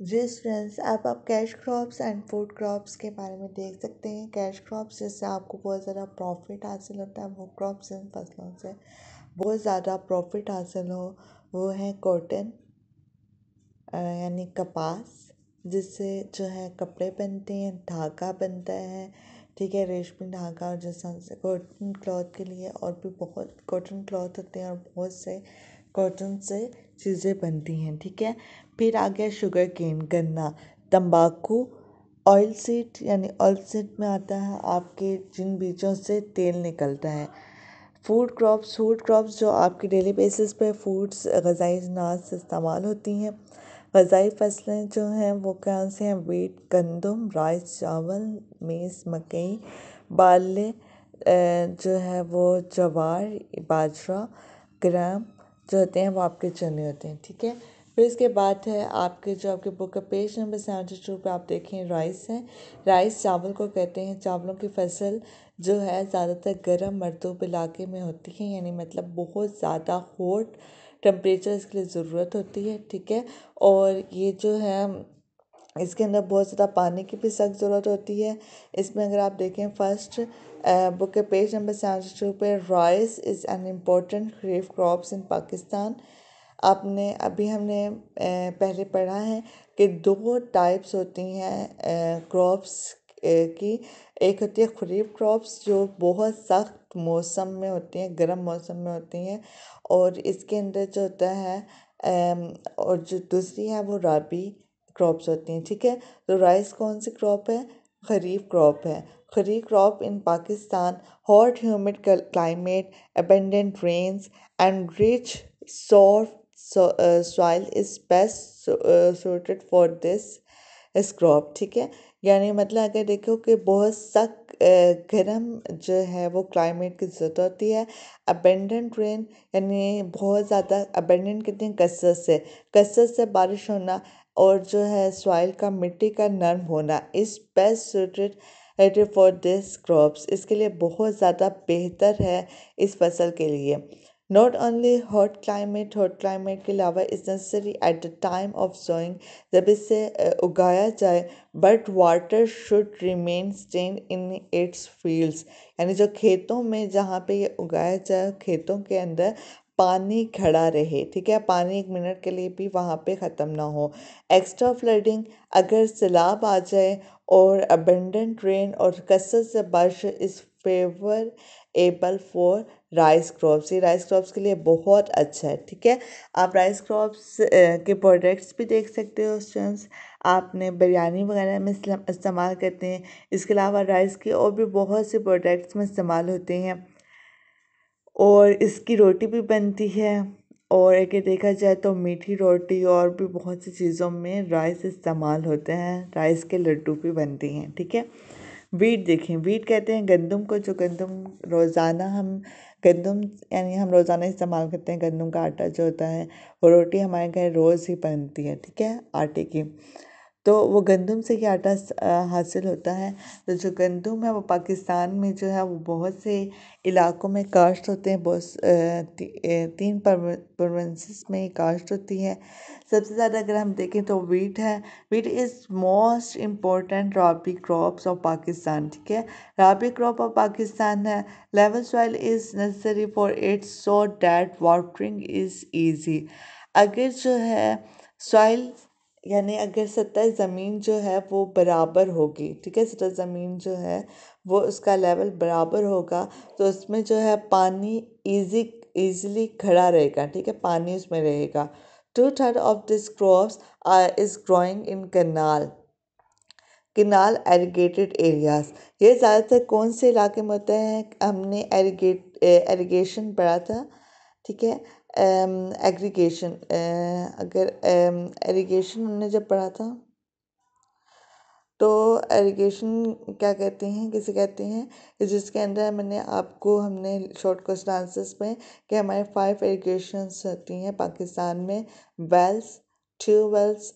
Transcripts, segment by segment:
Restaurants आप आप cash crops and food crops के बारे में देख सकते हैं कैश क्रॉप्स जिससे आपको बहुत ज़्यादा प्रॉफिट हासिल होता है वो क्रॉप्स इन फसलों से बहुत ज़्यादा प्रॉफिट हासिल हो वो है कॉटन यानी कपास जिससे जो है कपड़े बनते हैं धागा बनता है ठीक है रेशमी धागा और जैसा कॉटन क्लॉथ के लिए और भी बहुत कॉटन क्लॉथ होते हैं और बहुत से कॉटन से चीज़ें बनती हैं ठीक है फिर आ गया शुगर केन गन्ना तंबाकू ऑयल सीड यानी ऑयल सीड में आता है आपके जिन बीजों से तेल निकलता है फूड क्रॉप्स फूड क्रॉप्स जो आपके डेली बेसिस पे फूड्स गज़ाई से इस्तेमाल होती हैं गज़ाई फसलें जो हैं वो कौन से हैं वीट गंदम राइस चावल मेज़ मकई बाले जो है वो जवार बाजरा ग्राम जो होते हैं वो आपके चने होते हैं ठीक है फिर इसके बाद है आपके जो आपके बुक का पेज नंबर सेवेंटी टू पर आप देखें राइस है राइस चावल को कहते हैं चावलों की फसल जो है ज़्यादातर गर्म मरतूब इलाके में होती है यानी मतलब बहुत ज़्यादा होट टेम्परेचर इसके लिए ज़रूरत होती है ठीक है और ये जो है इसके अंदर बहुत ज़्यादा पानी की भी सख्त ज़रूरत होती है इसमें अगर आप देखें फर्स्ट बुक के पेज नंबर सेवेंटी टू पर राइस इज़ एन इम्पोर्टेंट क्रेफ क्रॉप्स इन पाकिस्तान आपने अभी हमने पहले पढ़ा है कि दो टाइप्स होती हैं क्रॉप्स की एक होती है खरीफ क्रॉप्स जो बहुत सख्त मौसम में होती हैं गर्म मौसम में होती हैं और इसके अंदर जो होता है और जो दूसरी है वो राबी क्रॉप्स होती हैं ठीक है तो राइस कौन सी क्रॉप है खरीफ क्रॉप है kharif crop in Pakistan hot humid climate abundant rains and rich soft soil is best suited for this इस क्रॉप ठीक है यानी मतलब अगर देखो कि बहुत सख्त गर्म जो है वो क्लाइमेट की ज़रूरत होती है अबेंडेंट रेन यानी बहुत ज़्यादा अबेंडेंट कहते हैं कसरत से कसरत से बारिश होना और जो है सॉइल का मिट्टी का नर्म होना is best suited for this crops इसके लिए बहुत ज़्यादा बेहतर है इस फसल के लिए Not only hot climate, hot climate ke alawa is necessary at the time of sowing jab ise uh, ugaya jaye but water should remain stained in its fields yani jo kheton mein jahan pe ye ugaya jaye kheton ke andar पानी खड़ा रहे ठीक है पानी एक minute के लिए भी वहाँ पे ख़त्म ना हो एक्स्ट्रा फ्लडिंग अगर सैलाब आ जाए और अबेंडेंट रेन और कसर से बारिश is favourable for rice crops ये राइस क्रॉप्स के लिए बहुत अच्छा है ठीक है आप राइस क्रॉप्स के प्रोडक्ट्स भी देख सकते हो स्टूडेंट्स आपने बिरयानी वगैरह में इस्तेमाल करते हैं इसके अलावा राइस के और भी बहुत से प्रोडक्ट्स में इस्तेमाल होते हैं और इसकी रोटी भी बनती है और एक देखा जाए तो मीठी रोटी और भी बहुत सी चीज़ों में राइस इस्तेमाल होते हैं राइस के लड्डू भी बनती हैं ठीक है वीट देखें वीट कहते हैं गंदम को जो गंदम रोज़ाना हम गंदम यानी हम रोज़ाना इस्तेमाल करते हैं गंदम का आटा जो होता है वो रोटी हमारे घर रोज़ ही बनती है ठीक है आटे की तो वो गंदम से ही आटा हासिल होता है तो जो गंदम है वो पाकिस्तान में जो है वो बहुत से इलाकों में काश्त होते हैं बहुत तीन प्रोविंसेस में काश्त होती है सबसे ज़्यादा अगर हम देखें तो वीट है wheat is most important rabi crops of Pakistan ठीक है रॉबी क्रॉप ऑफ पाकिस्तान है level soil is necessary for its so that watering is easy अगर जो है सॉइल यानी अगर सतह ज़मीन जो है वो बराबर होगी ठीक है सतह ज़मीन जो है वो उसका लेवल बराबर होगा तो उसमें जो है पानी ईजी ईज़िली खड़ा रहेगा ठीक है पानी उसमें रहेगा two third of this crops are is growing in canal canal irrigated areas ये ज़्यादातर कौन से इलाके में होते हैं हमने एरीगेट एरीगेशन पढ़ा था ठीक है एग्रीगेशन um, uh, अगर एरीगेशन um, हमने जब पढ़ा था तो एरीगेशन क्या कहते हैं किसे कहते हैं जिसके अंदर मैंने आपको हमने शॉर्ट क्वेश्चन आंसर्स में कि हमारे फाइव एरीगेशंस होती हैं पाकिस्तान में wells tube wells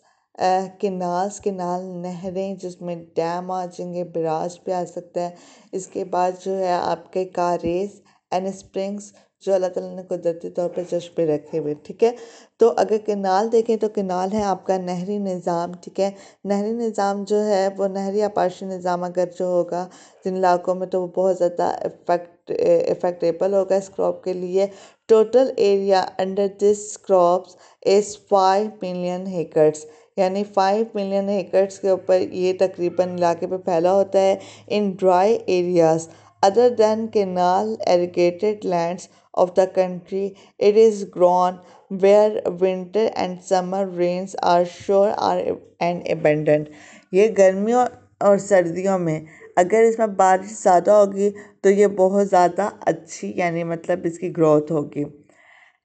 canals canal नहरें जिसमें डैम आ जाएंगे बराज भी आ सकता है इसके बाद जो है आपके कारेस एंड स्प्रिंग्स जो अल्लाह ताला ने कुदरती तौर पर चश्मे रखे हुए ठीक है तो अगर किनाल देखें तो किनाल है आपका नहरी निज़ाम ठीक है नहरी निज़ाम जो है वो नहरी या पारशी निज़ाम अगर जो होगा जिन इलाकों में तो वो बहुत ज़्यादा इफेक्ट इफेक्टेबल होगा इस क्रॉप के लिए total area under this crops is five million hectares five फाइव मिलियन एकर्स के ऊपर ये तकरीबन इलाके पर फैला होता है in dry areas other than canal irrigated lands of the country it is grown where winter and summer rains are sure are and abundant ये गर्मियों और सर्दियों में अगर इसमें बारिश ज़्यादा होगी तो ये बहुत ज़्यादा अच्छी यानी मतलब इसकी ग्रोथ होगी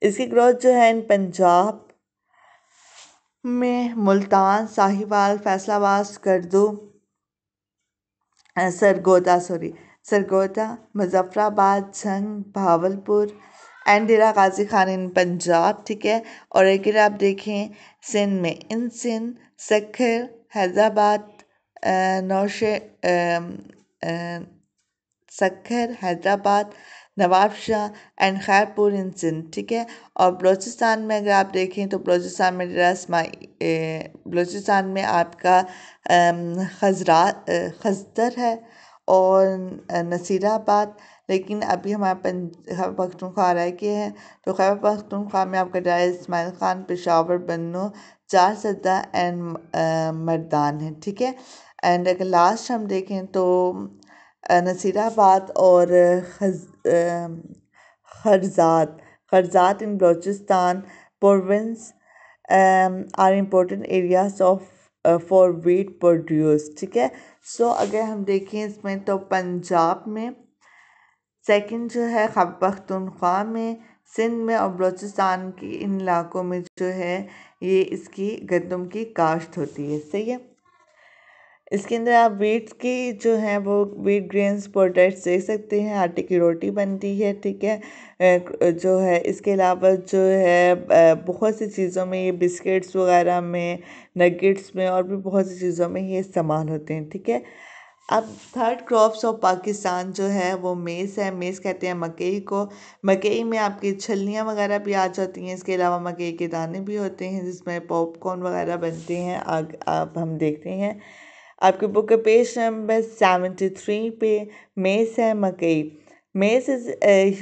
इसकी ग्रोथ जो है इन पंजाब में मुल्तान साहिवाल फैसलाबाद करदू सरगोदा सॉरी सरगोदा मुज़फ़्फ़राबाद संग भावलपुर एंड डेरा गाज़ी ख़ान इन पंजाब ठीक है और अगर आप देखें सिंध में इन सिंध सखर हैदराबाद नौशे सखर हैदराबाद नवाबशाह एंड खैरपुर इन सिंध ठीक है और बलोचिस्तान में अगर आप देखें तो बलोचिस्तान में डेरा बलोचिस्तान में आपका खजरा खजदर है और नसीराबाद लेकिन अभी हमारा खैबर पख्तूनख्वा आ रहा है कि है तो खैबर पख्तूनख्वा में आपका डायर इसमाइल ख़ान पेशावर बनो चार सदा एंड मर्दान है ठीक है एंड अगर लास्ट हम देखें तो नसीराबाद और खरजात खरजात in Balochistan province are important areas of for wheat produce ठीक है सो अगर हम देखें इसमें तो पंजाब में सेकंड जो है पख्तनख्वा में सिंध में और बलूचिस्तान के इन इलाकों में जो है ये इसकी गंदम की काश्त होती है सही है इसके अंदर आप वेट के जो है वो वेट ग्रेन्स प्रोडक्ट्स देख सकते हैं आटे की रोटी बनती है ठीक है जो है इसके अलावा जो है बहुत सी चीज़ों में ये बिस्किट्स वगैरह में नगेट्स में और भी बहुत सी चीज़ों में ये इस्तेमाल होते हैं ठीक है अब थर्ड क्रॉप्स ऑफ पाकिस्तान जो है वो मेज़ है मेज़ कहते हैं मकई को मकई में आपकी छलियाँ वगैरह भी आ जाती हैं इसके अलावा मकई के दाने भी होते हैं जिसमें पॉपकॉर्न वगैरह बनते हैं आग आप हम देखते हैं आपकी बुक का पेज नंबर सेवेंटी थ्री पे मेस है मकई maize is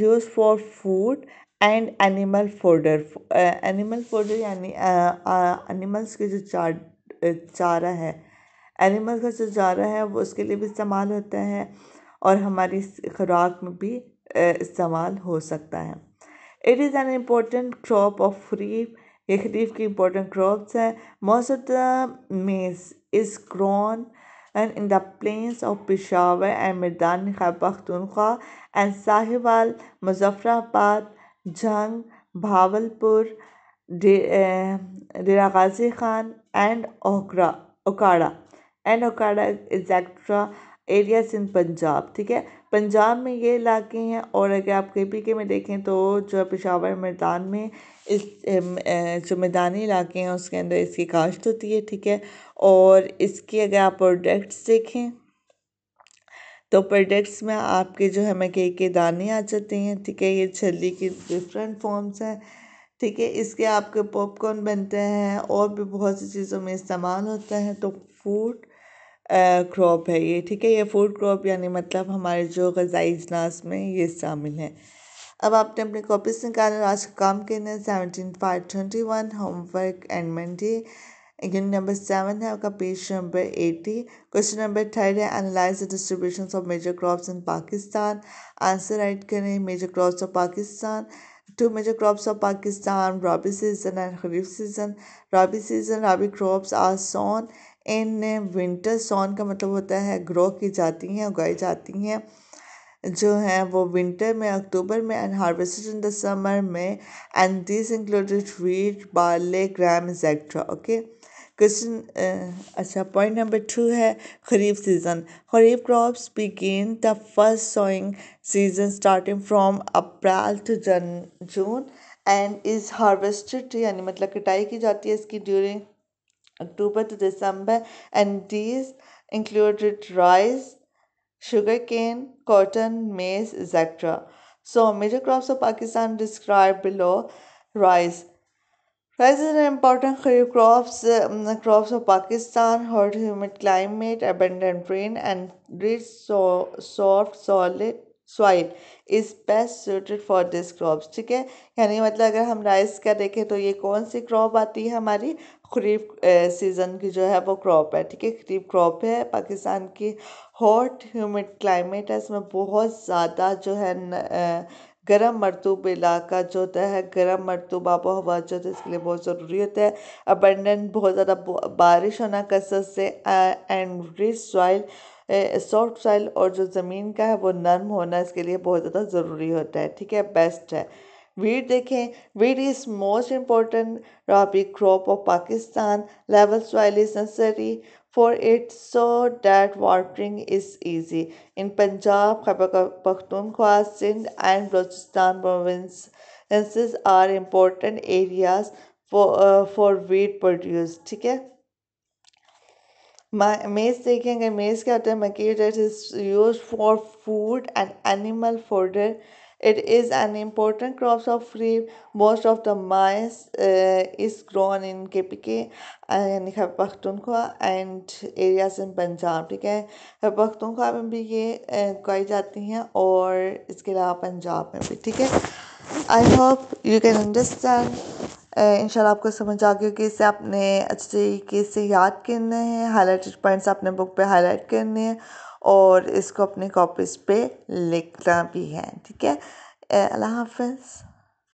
use for food and animal fodder animal fodder यानी एनिमल्स uh, uh, के जो चार uh, चारा है एनिमल का जो चारा है वो उसके लिए भी इस्तेमाल होता है और हमारी खुराक में भी इस्तेमाल हो सकता है it is an important crop of kharif ये खरीफ की इम्पोर्टेंट क्रॉप्स हैं most of the maize is grown and in the plains of Peshawar and Mirdan Pakhtunkhwa and Sahiwal, Muzaffarabad, Jhang Bhavalpur, Dera uh, Ghazi Khan and Okra, Okada and Okada etc areas in Punjab ठीक है पंजाब में ये इलाके हैं और अगर आप के पी के में देखें तो जो पेशावर मैदान में इस जो मैदानी इलाके हैं उसके अंदर इसकी काश्त होती है ठीक है और इसके अगर आप प्रोडक्ट्स देखें तो प्रोडक्ट्स में आपके जो है मकई के दाने आ जाते हैं ठीक है ये छली की डिफरेंट फॉर्म्स हैं ठीक है इसके आपके पॉपकॉर्न बनते हैं और भी बहुत सी चीज़ों में इस्तेमाल होता है तो फूड क्रॉप है ये ठीक है ये फूड क्रॉप यानी मतलब हमारे जो गज़ाई अजनास में ये शामिल है अब आपने अपनी कॉपीज निकाले आज का काम करना है seventeen five twenty one homework and Monday unit number seven है आपका page number eighty question number third है analyze the distribution of major crops in Pakistan answer write करें major crops of Pakistan two major crops of Pakistan rabi season and kharif season rabi season rabi crops are sown in winter sown का मतलब होता है grow की जाती हैं उगाई जाती हैं जो हैं वो विंटर में अक्टूबर में and harvested in the summer में and this included wheat barley gram etcetera okay question अच्छा पॉइंट नंबर टू है kharif season kharif crops begin the first sowing season starting from April to जन जून एंड इज़ हार्वेस्टेड यानी मतलब कटाई की जाती है इसकी during October to December, and these included rice, sugarcane, cotton, maize, etc. So, major crops of Pakistan described below rice. Rice is an important crop. crops, uh, crops of Pakistan, hot humid climate, abundant rain, and rich so soft solid soil is best suited for this crop ठीक है यानी मतलब अगर हम rice का देखें तो ये कौन सी क्रॉप आती है हमारी खरीफ सीज़न की जो है वो क्रॉप है ठीक है खरीफ क्रॉप है पाकिस्तान की हॉट ह्यूमिड क्लाइमेट है इसमें बहुत ज़्यादा जो है न, गर्म मरतूब इलाका जो होता है गर्म मरतूब आब हवा जो होता है इसके लिए बहुत ज़रूरी होता है अबंडन बहुत ज़्यादा बारिश होना कसरत से and rich soil soft soil और जो ज़मीन का है वो नर्म होना इसके लिए बहुत ज़्यादा ज़रूरी होता है ठीक है बेस्ट है वीट देखें wheat is most important rabi crop of Pakistan level soil is necessary for it so that watering is easy in Punjab Khyber Pakhtunkhwa Sindh and Balochistan province are important areas for wheat produce ठीक है My maize देखेंगे maize क्या होता है मकीर that is used for food and animal fodder. It is an important crop of wheat. Most of the maize uh, is grown in KPK यानी Khyber Pakhtunkhwa and areas in Punjab ठीक है खैबर पख्तूनख्वा में भी ये उगाई जाती हैं और इसके अलावा पंजाब में भी ठीक है I hope you can understand इंशाल्लाह आपको समझ आ गया कि इसे आपने अच्छे तरीके से याद करना है हाईलाइटेड पॉइंट्स आपने बुक पे हाईलाइट करने हैं और इसको अपने कॉपीज़ पे लिखना भी है ठीक है अल्लाह हाफिज़